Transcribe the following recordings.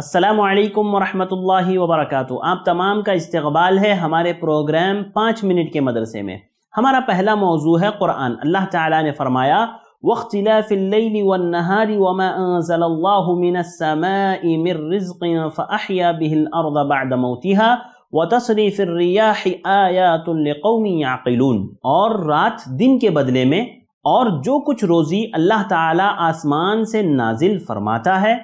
السلام علیکم ورحمۃ اللہ وبرکاتہ آپ تمام کا استقبال ہے ہمارے پروگرام پانچ منٹ کے مدرسے میں ہمارا پہلا موضوع ہے قرآن اللہ تعالیٰ نے فرمایا وَاخْتِلَافِ اللَّيْلِ وَالنَّهَارِ وَمَا أَنزَلَ اللَّهُ مِنَ السَّمَاءِ مِن رِّزْقٍ فَأَحْيَا بِهِ الْأَرْضَ بَعْدَ مَوْتِهَا وَتَصْرِيفِ الرِّيَاحِ آيَاتٌ لِقَوْمٍ يَعْقِلُونَ اور رات دن کے بدلے میں اور جو کچھ روزی اللہ تعالیٰ آسمان سے نازل فرماتا ہے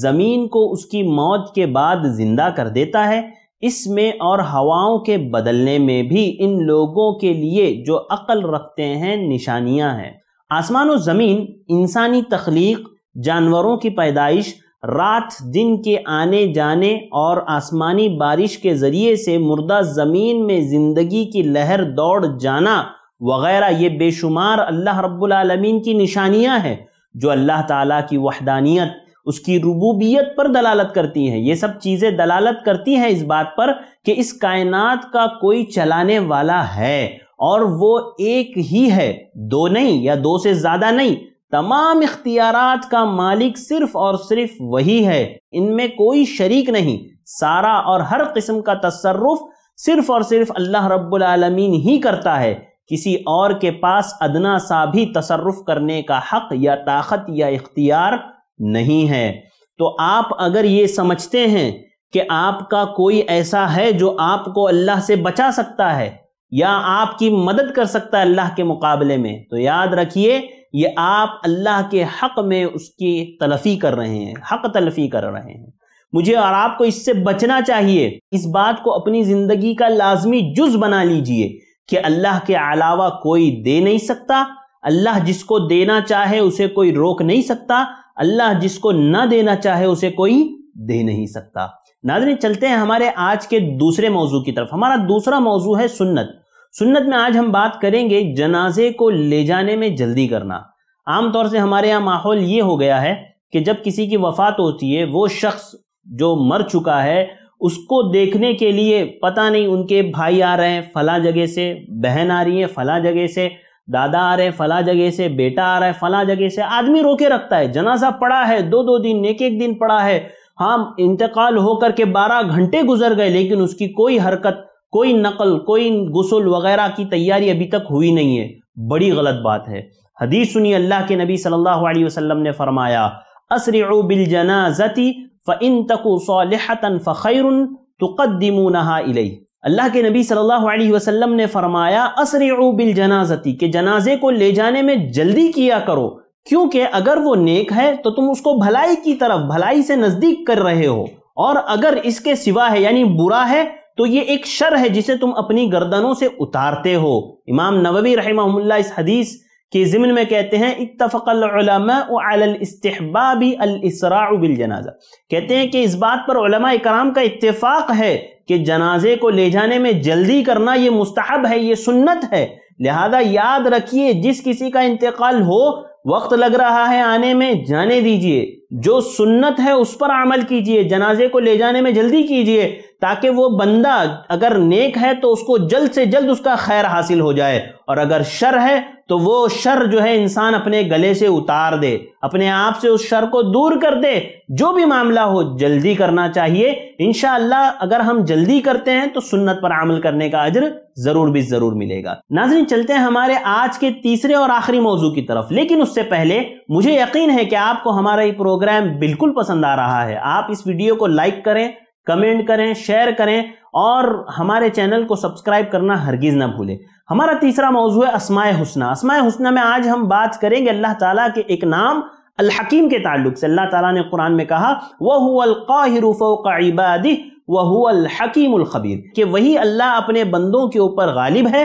زمین کو اس کی موت کے بعد زندہ کر دیتا ہے اس میں اور ہواؤں کے بدلنے میں بھی ان لوگوں کے لیے جو عقل رکھتے ہیں نشانیاں ہیں آسمان و زمین انسانی تخلیق جانوروں کی پیدائش رات دن کے آنے جانے اور آسمانی بارش کے ذریعے سے مردہ زمین میں زندگی کی لہر دوڑ جانا وغیرہ یہ بے شمار اللہ رب العالمین کی نشانیاں ہیں جو اللہ تعالیٰ کی وحدانیت اس کی ربوبیت پر دلالت کرتی ہیں یہ سب چیزیں دلالت کرتی ہیں اس بات پر کہ اس کائنات کا کوئی چلانے والا ہے اور وہ ایک ہی ہے دو نہیں یا دو سے زیادہ نہیں تمام اختیارات کا مالک صرف اور صرف وہی ہے ان میں کوئی شریک نہیں سارا اور ہر قسم کا تصرف صرف اور صرف اللہ رب العالمین ہی کرتا ہے کسی اور کے پاس ادنا سا بھی تصرف کرنے کا حق یا طاقت یا اختیار نہیں ہے تو آپ اگر یہ سمجھتے ہیں کہ آپ کا کوئی ایسا ہے جو آپ کو اللہ سے بچا سکتا ہے یا آپ کی مدد کر سکتا ہے اللہ کے مقابلے میں تو یاد رکھیے یہ آپ اللہ کے حق میں اس کی تلفی کر رہے ہیں حق تلفی کر رہے ہیں مجھے اور آپ کو اس سے بچنا چاہیے اس بات کو اپنی زندگی کا لازمی جز بنا لیجئے کہ اللہ کے علاوہ کوئی دے نہیں سکتا اللہ جس کو دینا چاہے اسے کوئی روک نہیں سکتا اللہ جس کو نہ دینا چاہے اسے کوئی دے نہیں سکتا ناظرین چلتے ہیں ہمارے آج کے دوسرے موضوع کی طرف ہمارا دوسرا موضوع ہے سنت سنت میں آج ہم بات کریں گے جنازے کو لے جانے میں جلدی کرنا عام طور سے ہمارے یہاں ماحول یہ ہو گیا ہے کہ جب کسی کی وفات ہوتی ہے وہ شخص جو مر چکا ہے اس کو دیکھنے کے لیے پتہ نہیں ان کے بھائی آ رہے ہیں فلاں جگہ سے بہن آ رہی ہیں فلاں جگہ سے دادا آ رہے فلاں جگہ سے بیٹا آ رہا ہے فلاں جگہ سے آدمی روکے رکھتا ہے جنازہ پڑا ہے دو دو دن ایک ایک دن پڑا ہے ہاں انتقال ہو کر کے بارہ گھنٹے گزر گئے لیکن اس کی کوئی حرکت کوئی نقل کوئی غسل وغیرہ کی تیاری ابھی تک ہوئی نہیں ہے بڑی غلط بات ہے حدیث سنی اللہ کے نبی صلی اللہ علیہ وسلم نے فرمایا بالجنازتی فَخَيْرٌ تُقَدِّمُونَهَا إِلَيْهِ اللہ کے نبی صلی اللہ علیہ وسلم نے فرمایا اسرعو بالجنازتی کہ جنازے کو لے جانے میں جلدی کیا کرو کیونکہ اگر وہ نیک ہے تو تم اس کو بھلائی کی طرف بھلائی سے نزدیک کر رہے ہو اور اگر اس کے سوا ہے یعنی برا ہے تو یہ ایک شر ہے جسے تم اپنی گردنوں سے اتارتے ہو امام نووی رحمہ اللہ اس حدیث کے ضمن میں کہتے ہیں اتفق العلماء الاستحباب الاسراع بالجنازہ کہتے ہیں کہ اس بات پر علماء اکرام کا اتفاق ہے کہ جنازے کو لے جانے میں جلدی کرنا یہ مستحب ہے یہ سنت ہے لہذا یاد رکھیے جس کسی کا انتقال ہو وقت لگ رہا ہے آنے میں جانے دیجئے جو سنت ہے اس پر عمل کیجئے جنازے کو لے جانے میں جلدی کیجئے تاکہ وہ بندہ اگر نیک ہے تو اس کو جلد سے جلد اس کا خیر حاصل ہو جائے اور اگر شر ہے تو وہ شر جو ہے انسان اپنے گلے سے اتار دے اپنے آپ سے اس شر کو دور کر دے جو بھی معاملہ ہو جلدی کرنا چاہیے انشاءاللہ اگر ہم جلدی کرتے ہیں تو سنت پر عمل کرنے کا اجر ضرور بھی ضرور ملے گا ناظرین چلتے ہیں ہمارے آج کے تیسرے اور آخری موضوع کی طرف لیکن اس سے پہلے مجھے یقین ہے کہ آپ کو ہمارا یہ پروگرام بالکل پسند آ رہا ہے آپ اس ویڈیو کو لائک کریں کمنٹ کریں شیئر کریں اور ہمارے چینل کو سبسکرائب کرنا ہرگیز نہ بھولیں ہمارا تیسرا موضوع ہے اسماء حسنہ اسماء حسنہ میں آج ہم بات کریں گے اللہ تعالیٰ کے ایک نام الحکیم کے تعلق سے اللہ تعالیٰ نے قرآن میں کہا وَهُوَ الْقَاهِرُ فَوْقَ عِبَادِهِ وَهُوَ الْحَكِيمُ الْخَبِيرُ کہ وہی اللہ اپنے بندوں کے اوپر غالب ہے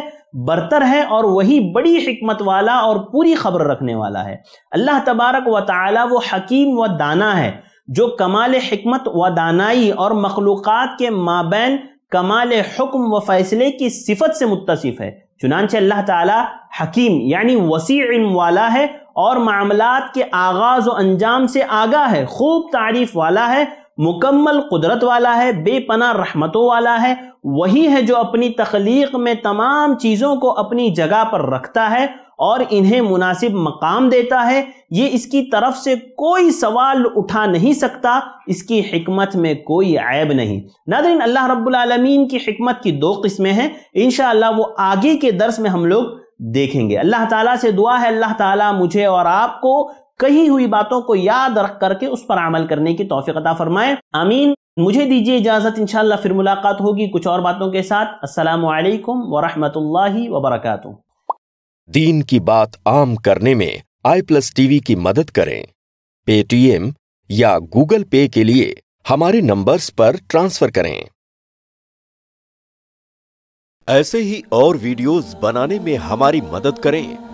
برتر ہے اور وہی بڑی حکمت والا اور پوری خبر رکھنے والا ہے اللہ تبارک و تعالیٰ وہ حکیم و دانا ہے جو کمال حکمت و دانائی اور مخلوقات کے مابین کمال حکم و فیصلے کی صفت سے متصف ہے چنانچہ اللہ تعالی حکیم یعنی وسیع علم والا ہے اور معاملات کے آغاز و انجام سے آگاہ ہے خوب تعریف والا ہے مکمل قدرت والا ہے بے پناہ رحمتوں والا ہے وہی ہے جو اپنی تخلیق میں تمام چیزوں کو اپنی جگہ پر رکھتا ہے اور انہیں مناسب مقام دیتا ہے یہ اس کی طرف سے کوئی سوال اٹھا نہیں سکتا اس کی حکمت میں کوئی عیب نہیں ناظرین اللہ رب العالمین کی حکمت کی دو قسمیں ہیں انشاءاللہ وہ آگے کے درس میں ہم لوگ دیکھیں گے اللہ تعالیٰ سے دعا ہے اللہ تعالیٰ مجھے اور آپ کو کہی ہوئی باتوں کو یاد رکھ کر کے اس پر عمل کرنے کی توفیق عطا فرمائے آمین مجھے دیجیے اجازت انشاءاللہ پھر ملاقات ہوگی کچھ اور باتوں کے ساتھ السلام علیکم ورحمۃ اللہ وبرکاتہ دین کی بات عام کرنے میں آئی پلس ٹی وی کی مدد کریں پے ٹی ایم یا گوگل پے کے لیے ہمارے نمبرز پر ٹرانسفر کریں ایسے ہی اور ویڈیوز بنانے میں ہماری مدد کریں